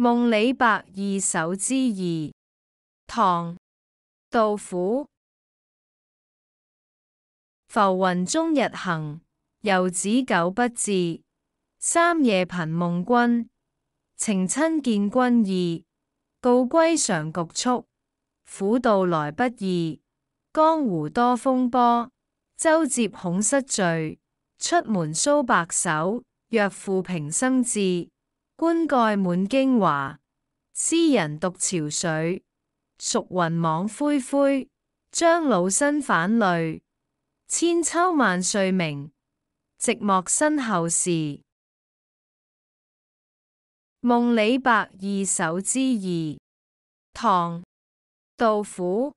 《梦李白二首之二》唐·杜甫。浮云终日行，游子久不至。三夜频梦君，情亲见君意。告归常局促，苦道来不易。江湖多风波，舟楫恐失序。出门搔白首，若负平生志。棺盖满京华，诗人独憔悴。蜀云网灰灰，张老身反累。千秋万岁名，寂寞身后事。《梦李白二首之二》唐·杜甫。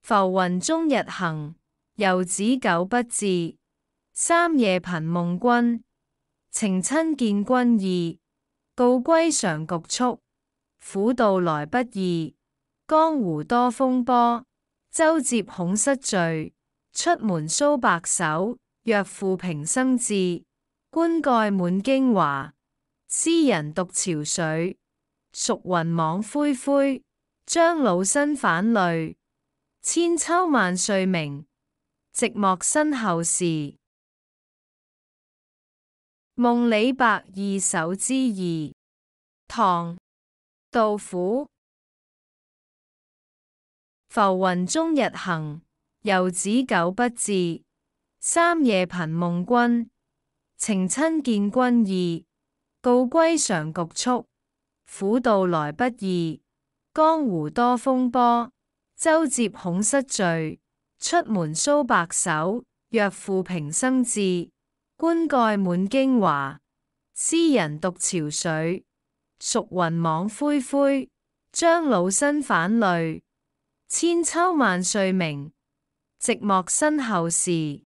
浮云终日行，游子久不至。三夜频梦君。情亲见君意，告归常局促。苦道来不易，江湖多风波。周折恐失序，出门搔白首。若负平生志，棺盖满京华。斯人独憔悴，属云网灰灰。将老身反累，千秋万岁名，寂寞身后事。《梦李白二首之二》唐·杜甫。浮云终日行，游子久不至。三夜频梦君，情亲见君意。告归常局促，苦道来不易。江湖多风波，舟楫恐失序。出门搔白首，若负平生志。冠盖满京华，斯人独憔悴。孰云网恢恢？张老身反累。千秋万岁名，寂寞身后事。